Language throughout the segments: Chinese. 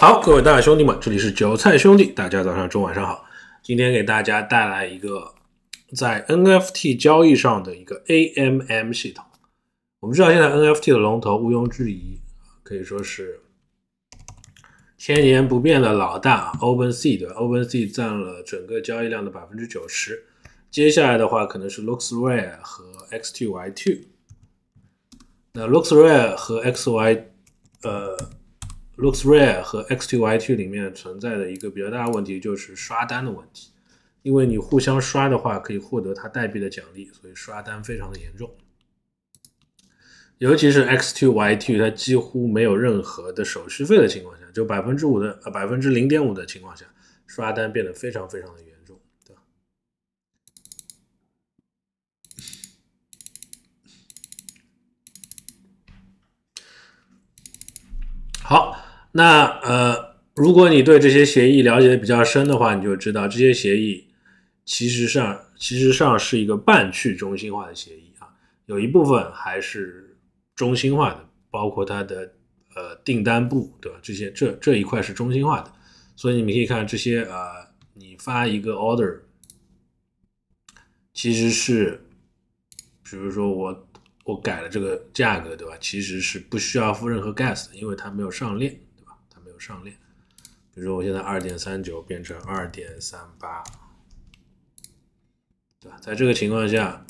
好，各位大兄弟们，这里是韭菜兄弟，大家早上中晚上好。今天给大家带来一个在 NFT 交易上的一个 AMM 系统。我们知道现在 NFT 的龙头毋庸置疑，可以说是千年不变的老大 OpenSea 对 o p e n s e a 占了整个交易量的百分之九十，接下来的话可能是 LooksRare 和 X2Y2。那 LooksRare 和 X Y 呃。Looks rare 和 X2YT 里面存在的一个比较大的问题就是刷单的问题，因为你互相刷的话可以获得它代币的奖励，所以刷单非常的严重。尤其是 X2YT 它几乎没有任何的手续费的情况下，就百分之五的呃百分之零点五的情况下，刷单变得非常非常的严重。那呃，如果你对这些协议了解的比较深的话，你就知道这些协议其实上其实上是一个半去中心化的协议啊，有一部分还是中心化的，包括它的呃订单部对吧？这些这这一块是中心化的，所以你们可以看这些啊，你发一个 order，其实是，比如说我我改了这个价格对吧？其实是不需要付任何 gas 的，因为它没有上链。上链，比如说我现在二点三九变成二点三八，对吧？在这个情况下，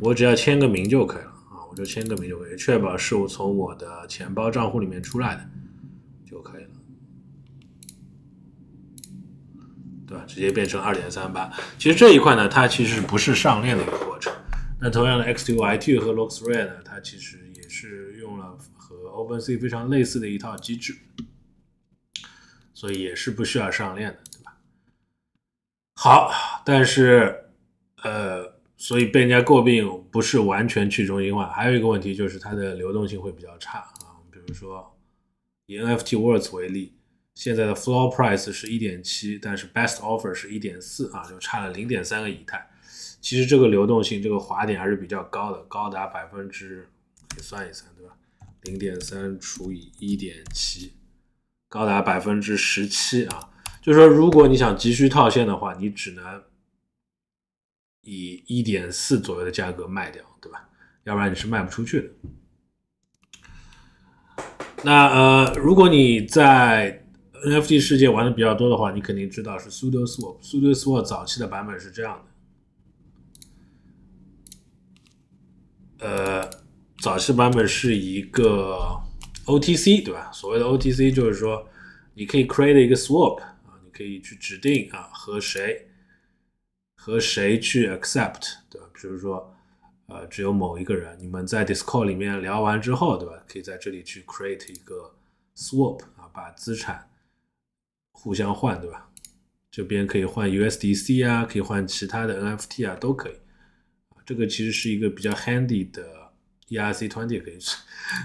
我只要签个名就可以了啊，我就签个名就可以，确保是我从我的钱包账户里面出来的就可以了，对吧？直接变成二点三八。其实这一块呢，它其实不是上链的一个过程。那同样的 x q y t 和 l o o k s r e d 呢，它其实也是用了和 OpenSea 非常类似的一套机制。所以也是不需要上链的，对吧？好，但是，呃，所以被人家诟病不是完全去中心化，还有一个问题就是它的流动性会比较差啊。比如说以 NFT w o r d s 为例，现在的 Floor Price 是一点七，但是 Best Offer 是一点四啊，就差了零点三个以太。其实这个流动性，这个滑点还是比较高的，高达百分之，可以算一算，对吧？零点三除以一点七。高达百分之十七啊！就是说，如果你想急需套现的话，你只能以一点四左右的价格卖掉，对吧？要不然你是卖不出去的。那呃，如果你在 NFT 世界玩的比较多的话，你肯定知道是 Sudo Swap。Sudo Swap 早期的版本是这样的，呃，早期版本是一个。OTC 对吧？所谓的 OTC 就是说，你可以 create 一个 swap 啊，你可以去指定啊和谁和谁去 accept 对吧？比如说呃只有某一个人，你们在 Discord 里面聊完之后对吧？可以在这里去 create 一个 swap 啊，把资产互相换对吧？这边可以换 USDC 啊，可以换其他的 NFT 啊都可以。这个其实是一个比较 handy 的。ERC twenty 可以，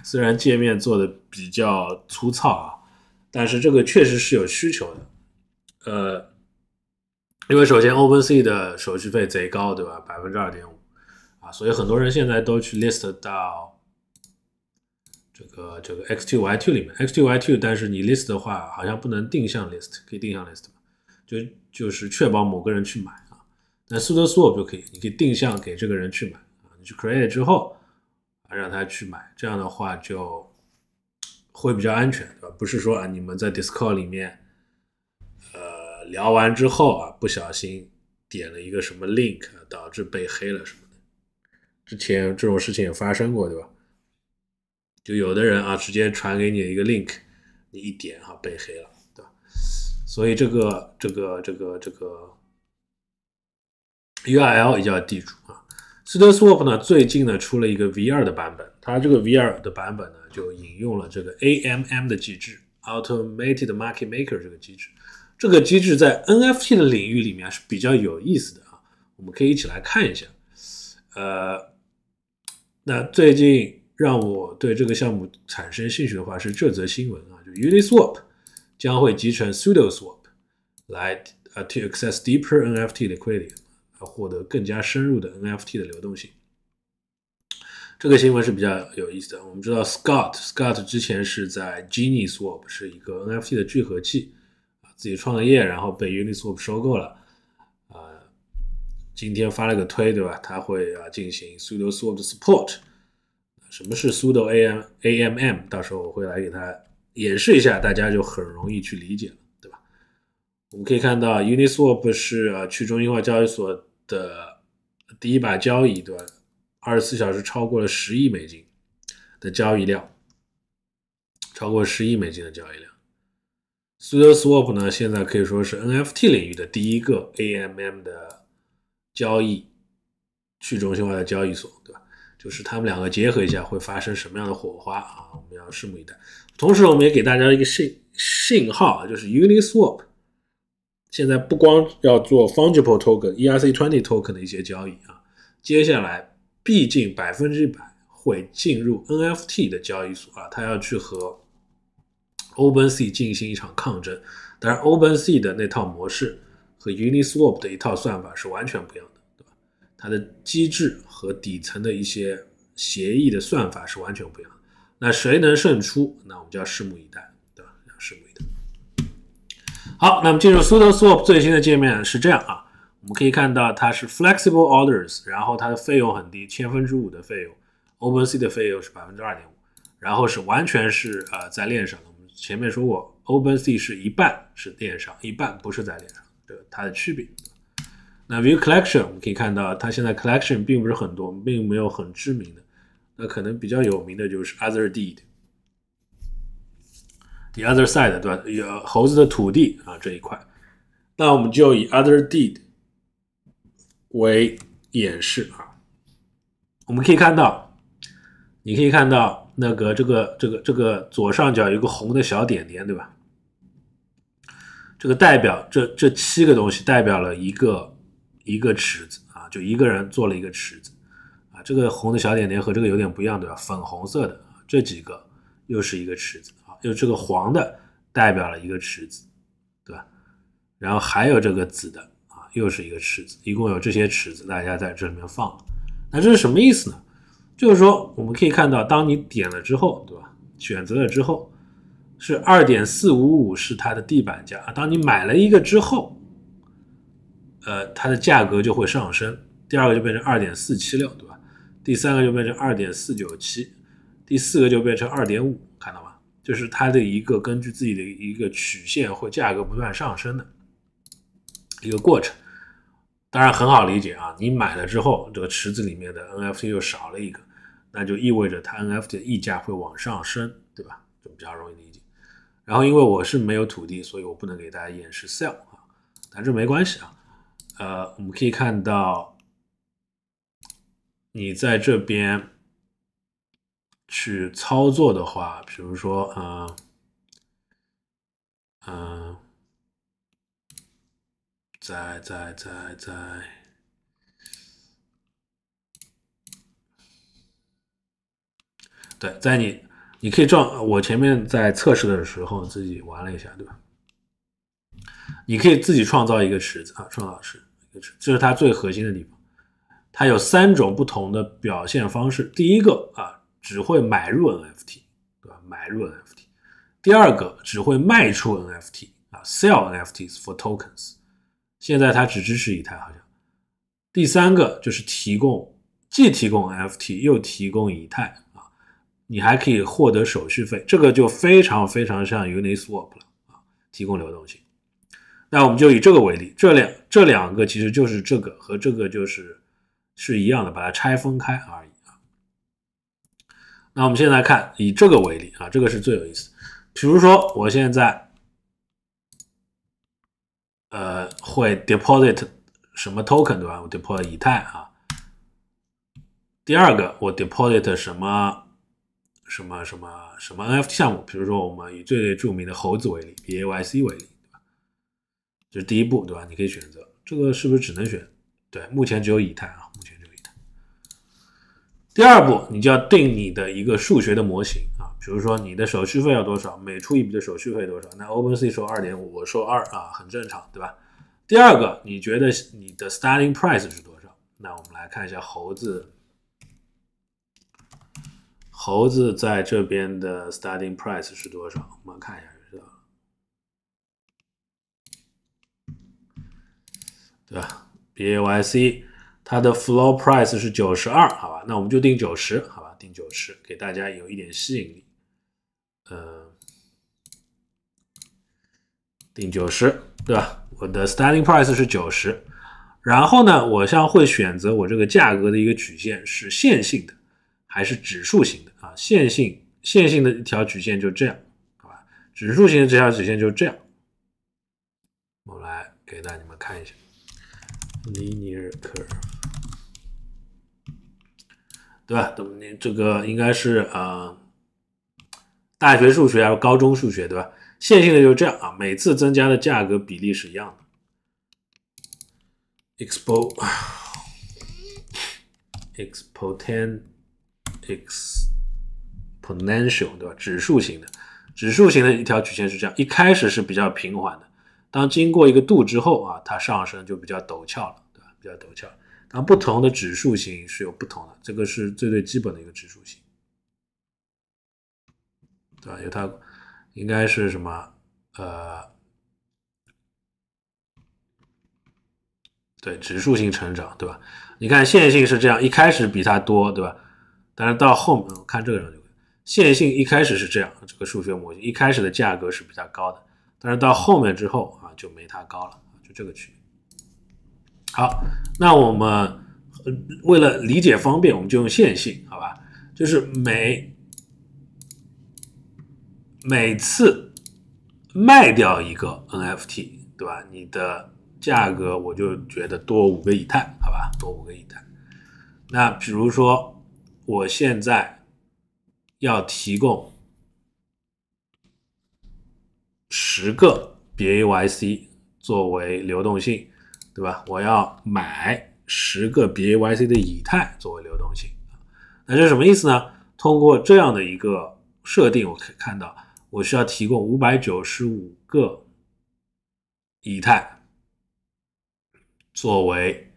虽然界面做的比较粗糙啊，但是这个确实是有需求的。呃，因为首先 Open Sea 的手续费贼高，对吧？百分之二点五啊，所以很多人现在都去 list 到这个这个 X two Y two 里面，X two Y two。但是你 list 的话，好像不能定向 list，可以定向 list 吗？就就是确保某个人去买啊。那 Sudo Swap 就可以，你可以定向给这个人去买啊。你去 create 之后。让他去买，这样的话就会比较安全，对吧？不是说啊，你们在 Discord 里面，呃，聊完之后啊，不小心点了一个什么 link，导致被黑了什么的。之前这种事情也发生过，对吧？就有的人啊，直接传给你一个 link，你一点哈被黑了，对吧？所以这个这个这个这个 URL 也叫地主啊。Sudoswap 呢，最近呢出了一个 v 2的版本，它这个 v 2的版本呢就引用了这个 AMM 的机制，Automated Market Maker 这个机制，这个机制在 NFT 的领域里面是比较有意思的啊，我们可以一起来看一下。呃，那最近让我对这个项目产生兴趣的话是这则新闻啊，就 Uniswap 将会集成 Sudoswap 来呃 to access deeper NFT liquidity。获得更加深入的 NFT 的流动性，这个新闻是比较有意思的。我们知道 Scott Scott 之前是在 Genius w a p 是一个 NFT 的聚合器，啊，自己创业，然后被 Uniswap 收购了。啊，今天发了个推，对吧？他会啊进行 Sudo Swap 的 support。什么是 Sudo AM AMM？到时候我会来给他演示一下，大家就很容易去理解了，对吧？我们可以看到 Uniswap 是啊去中心化交易所。的第一把交易，对吧？二十四小时超过了十亿美金的交易量，超过十亿美金的交易量。Sudoswap 呢，现在可以说是 NFT 领域的第一个 AMM 的交易去中心化的交易所，对吧？就是他们两个结合一下会发生什么样的火花啊？我们要拭目以待。同时，我们也给大家一个信信号，就是 Uniswap。现在不光要做 fungible token、e r c t w e n token y t 的一些交易啊，接下来毕竟百分之百会进入 NFT 的交易所啊，它要去和 OpenSea 进行一场抗争。当然，OpenSea 的那套模式和 Uniswap 的一套算法是完全不一样的，对吧？它的机制和底层的一些协议的算法是完全不一样。那谁能胜出，那我们就要拭目以待。好，那么进入 Sudo Swap 最新的界面是这样啊，我们可以看到它是 Flexible Orders，然后它的费用很低，千分之五的费用，OpenSea 的费用是百分之二点五，然后是完全是呃在链上的。我们前面说过，OpenSea 是一半是链上，一半不是在链上，这它的区别。那 View Collection 我们可以看到，它现在 Collection 并不是很多，并没有很知名的，那可能比较有名的就是 Other Deed。The other side，对吧？有猴子的土地啊，这一块，那我们就以 other deed 为演示啊。我们可以看到，你可以看到那个这个这个这个左上角有个红的小点点，对吧？这个代表这这七个东西代表了一个一个池子啊，就一个人做了一个池子啊。这个红的小点点和这个有点不一样，对吧？粉红色的这几个又是一个池子。就这个黄的代表了一个尺子，对吧？然后还有这个紫的啊，又是一个尺子，一共有这些尺子，大家在这里面放。那这是什么意思呢？就是说我们可以看到，当你点了之后，对吧？选择了之后，是二点四五五是它的地板价啊。当你买了一个之后，呃，它的价格就会上升。第二个就变成二点四七六，对吧？第三个就变成二点四九七，第四个就变成二点五，看到吗？就是它的一个根据自己的一个曲线或价格不断上升的一个过程，当然很好理解啊。你买了之后，这个池子里面的 NFT 又少了一个，那就意味着它 NFT 的溢价会往上升，对吧？就比较容易理解。然后因为我是没有土地，所以我不能给大家演示 sell 啊，但这没关系啊。呃，我们可以看到，你在这边。去操作的话，比如说，嗯，嗯，在在在在，对，在你你可以创，我前面在测试的时候自己玩了一下，对吧？你可以自己创造一个池子啊，创造池，这是它最核心的地方。它有三种不同的表现方式，第一个啊。只会买入 NFT，对吧？买入 NFT。第二个只会卖出 NFT 啊，sell NFTs for tokens。现在它只支持以太好像。第三个就是提供，既提供 NFT 又提供以太啊，你还可以获得手续费，这个就非常非常像 Uniswap 了啊，提供流动性。那我们就以这个为例，这两这两个其实就是这个和这个就是是一样的，把它拆分开而已。那我们现在看，以这个为例啊，这个是最有意思。比如说，我现在，呃，会 deposit 什么 token 对吧？我 deposit 以太啊。第二个，我 deposit 什么什么什么什么 NFT 项目？比如说，我们以最著名的猴子为例，BAYC 为例，对吧？这是第一步对吧？你可以选择，这个是不是只能选？对，目前只有以太啊。第二步，你就要定你的一个数学的模型啊，比如说你的手续费要多少，每出一笔的手续费多少？那 Open C 收二点五，我收二啊，很正常，对吧？第二个，你觉得你的 starting price 是多少？那我们来看一下猴子，猴子在这边的 starting price 是多少？我们看一下就知道了，对吧？B A Y C。它的 floor price 是九十二，好吧，那我们就定九十，好吧，定九十，给大家有一点吸引力，呃，定九十，对吧？我的 starting price 是九十，然后呢，我像会选择我这个价格的一个曲线是线性的还是指数型的啊？线性，线性的一条曲线就这样，好吧？指数型的这条曲线就这样，我来给大家你们看一下 linear curve。对吧？都你这个应该是呃，大学数学还是高中数学对吧？线性的就是这样啊，每次增加的价格比例是一样的。expo，exponential 对吧？指数型的，指数型的一条曲线是这样，一开始是比较平缓的，当经过一个度之后啊，它上升就比较陡峭了，对吧？比较陡峭。啊，不同的指数型是有不同的，这个是最最基本的一个指数型，对吧？有它应该是什么？呃，对，指数型成长，对吧？你看线性是这样，一开始比它多，对吧？但是到后面看这个，线性一开始是这样，这个数学模型一开始的价格是比较高的，但是到后面之后啊，就没它高了，就这个区。好，那我们为了理解方便，我们就用线性，好吧？就是每每次卖掉一个 NFT，对吧？你的价格我就觉得多五个以太，好吧？多五个以太。那比如说，我现在要提供十个 BAYC 作为流动性。对吧？我要买十个 BAYC 的以太作为流动性那这是什么意思呢？通过这样的一个设定，我可以看到，我需要提供五百九十五个以太作为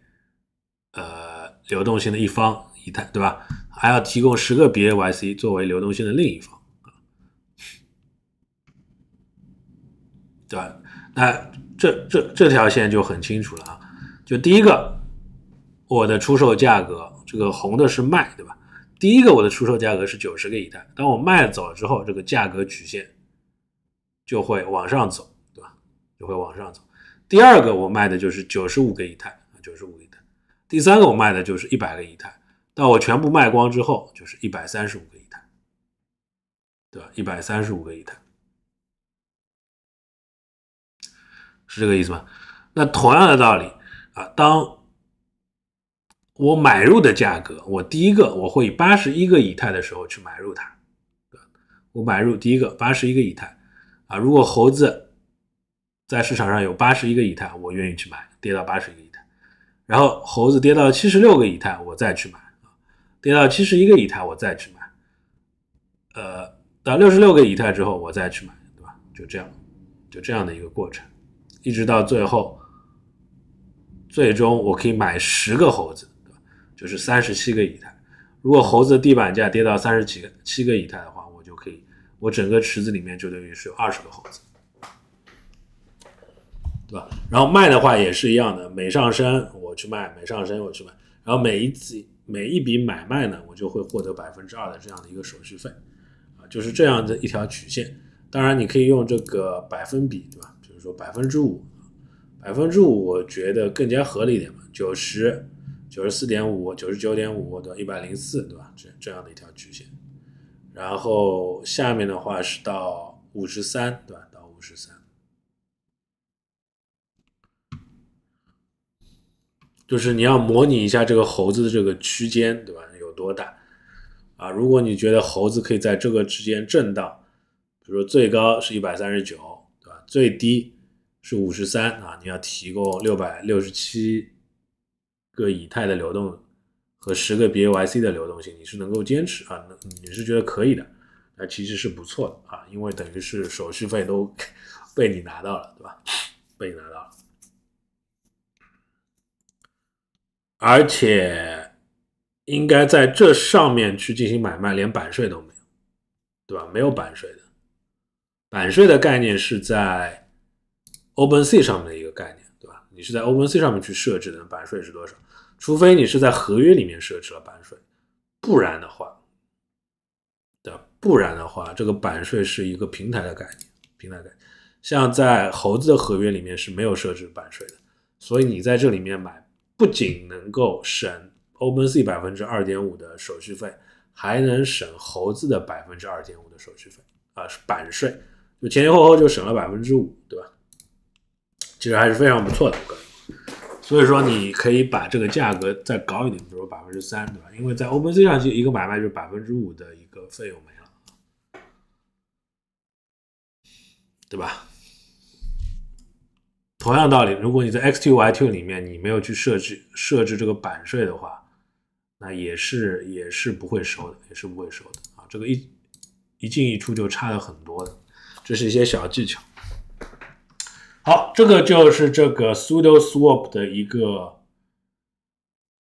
呃流动性的一方，以太对吧？还要提供十个 BAYC 作为流动性的另一方，对，那。这这这条线就很清楚了啊，就第一个，我的出售价格，这个红的是卖，对吧？第一个我的出售价格是九十个以太，当我卖走之后，这个价格曲线就会往上走，对吧？就会往上走。第二个我卖的就是九十五个以太，九十五以太。第三个我卖的就是一百个以太，但我全部卖光之后，就是一百三十五个以太，对吧？一百三十五个以太。是这个意思吧？那同样的道理啊，当我买入的价格，我第一个我会以八十一个以太的时候去买入它，对我买入第一个八十一个以太啊，如果猴子在市场上有八十一个以太，我愿意去买，跌到八十一个以太，然后猴子跌到七十六个以太，我再去买，跌到七十一个以太我再去买，呃，到六十六个以太之后我再去买，对吧？就这样，就这样的一个过程。一直到最后，最终我可以买十个猴子，就是三十七个以太。如果猴子地板价跌到三十七个七个以太的话，我就可以，我整个池子里面就等于是有二十个猴子，对吧？然后卖的话也是一样的，每上升我去卖，每上升我去卖，然后每一次每一笔买卖呢，我就会获得百分之二的这样的一个手续费，啊，就是这样的一条曲线。当然，你可以用这个百分比，对吧？说百分之五，百分之五，我觉得更加合理一点嘛。九十九十四点五，九十九点五到一百零四，对吧？这这样的一条曲线，然后下面的话是到五十三，对吧？到五十三，就是你要模拟一下这个猴子的这个区间，对吧？有多大？啊，如果你觉得猴子可以在这个之间震荡，比如说最高是一百三十九，对吧？最低。是五十三啊！你要提供六百六十七个以太的流动和十个 BAYC 的流动性，你是能够坚持啊？你是觉得可以的？那其实是不错的啊，因为等于是手续费都被你拿到了，对吧？被你拿到了，而且应该在这上面去进行买卖，连版税都没有，对吧？没有版税的，版税的概念是在。OpenSea 上面的一个概念，对吧？你是在 OpenSea 上面去设置的版税是多少？除非你是在合约里面设置了版税，不然的话，对，不然的话，这个版税是一个平台的概念，平台的。像在猴子的合约里面是没有设置版税的，所以你在这里面买，不仅能够省 OpenSea 百分之二点五的手续费，还能省猴子的百分之二点五的手续费，啊，是版税，就前前后后就省了百分之五，对吧？其实还是非常不错的，所以说你可以把这个价格再高一点，比如百分之三，对吧？因为在 Open C 上就一个买卖就百分之五的一个费用没了，对吧？同样道理，如果你在 X T y I T 里面你没有去设置设置这个版税的话，那也是也是不会收的，也是不会收的啊！这个一一进一出就差了很多的，这是一些小技巧。好，这个就是这个 pseudo swap 的一个，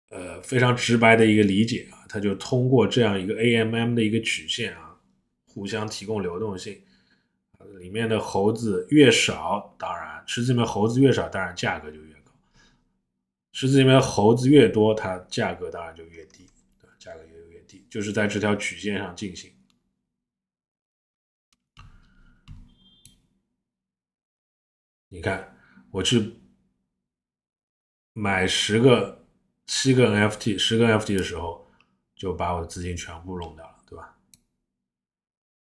呃，非常直白的一个理解啊。它就通过这样一个 A M M 的一个曲线啊，互相提供流动性。里面的猴子越少，当然池子里面猴子越少，当然价格就越高。池子里面猴子越多，它价格当然就越低，价格越越越低，就是在这条曲线上进行。你看，我去买十个、七个 NFT、十个 NFT 的时候，就把我的资金全部用掉了，对吧？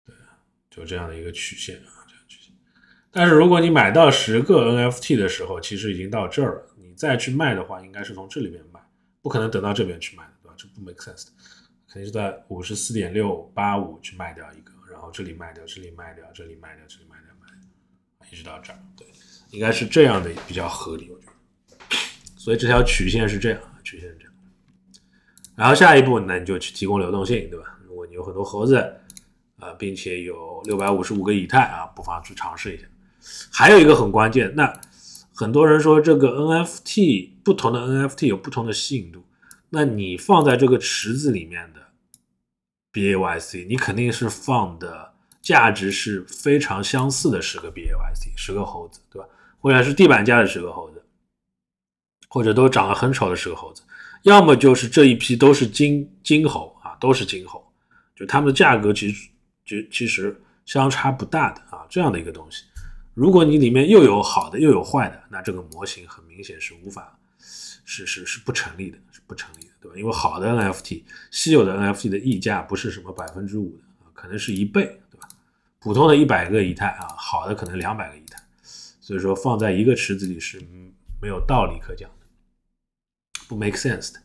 对，就这样的一个曲线啊，这样曲线。但是如果你买到十个 NFT 的时候，其实已经到这儿了，你再去卖的话，应该是从这里边卖，不可能等到这边去卖，对吧？这不 make sense，肯定是在五十四点六八五去卖掉一个，然后这里卖掉，这里卖掉，这里卖掉，这里卖掉，卖，一直到这儿，对。应该是这样的比较合理，我觉得，所以这条曲线是这样，曲线是这样。然后下一步，那你就去提供流动性，对吧？如果你有很多猴子，呃，并且有六百五十五个以太啊，不妨去尝试一下。还有一个很关键，那很多人说这个 NFT 不同的 NFT 有不同的吸引度，那你放在这个池子里面的 BAYC，你肯定是放的价值是非常相似的十个 BAYC，十个猴子，对吧？或者是地板价的十个猴子，或者都长得很丑的十个猴子，要么就是这一批都是金金猴啊，都是金猴，就它们的价格其实其其实相差不大的啊，这样的一个东西，如果你里面又有好的又有坏的，那这个模型很明显是无法是是是不成立的，是不成立的，对吧？因为好的 NFT，稀有的 NFT 的溢价不是什么百分之五的，可能是一倍，对吧？普通的一百个以太啊，好的可能两百个以太。所以说放在一个池子里是没有道理可讲的，不 make sense 的。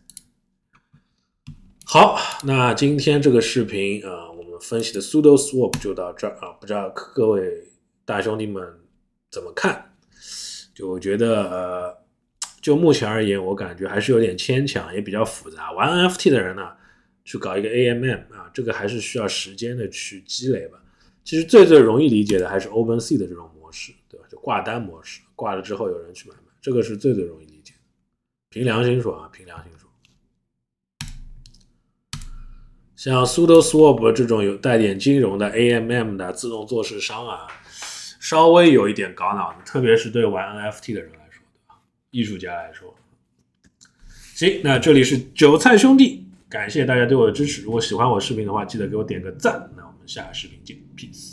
好，那今天这个视频啊，我们分析的 pseudo swap 就到这儿啊。不知道各位大兄弟们怎么看？就我觉得，呃，就目前而言，我感觉还是有点牵强，也比较复杂。玩 NFT 的人呢，去搞一个 AMM 啊，这个还是需要时间的去积累吧。其实最最容易理解的还是 OpenSea 的这种模式。挂单模式挂了之后有人去买卖，这个是最最容易理解。的。凭良心说啊，凭良心说，像 sudo swap 这种有带点金融的 AMM 的自动做市商啊，稍微有一点搞脑子，特别是对玩 NFT 的人来说艺术家来说。行，那这里是韭菜兄弟，感谢大家对我的支持。如果喜欢我视频的话，记得给我点个赞。那我们下个视频见，Peace。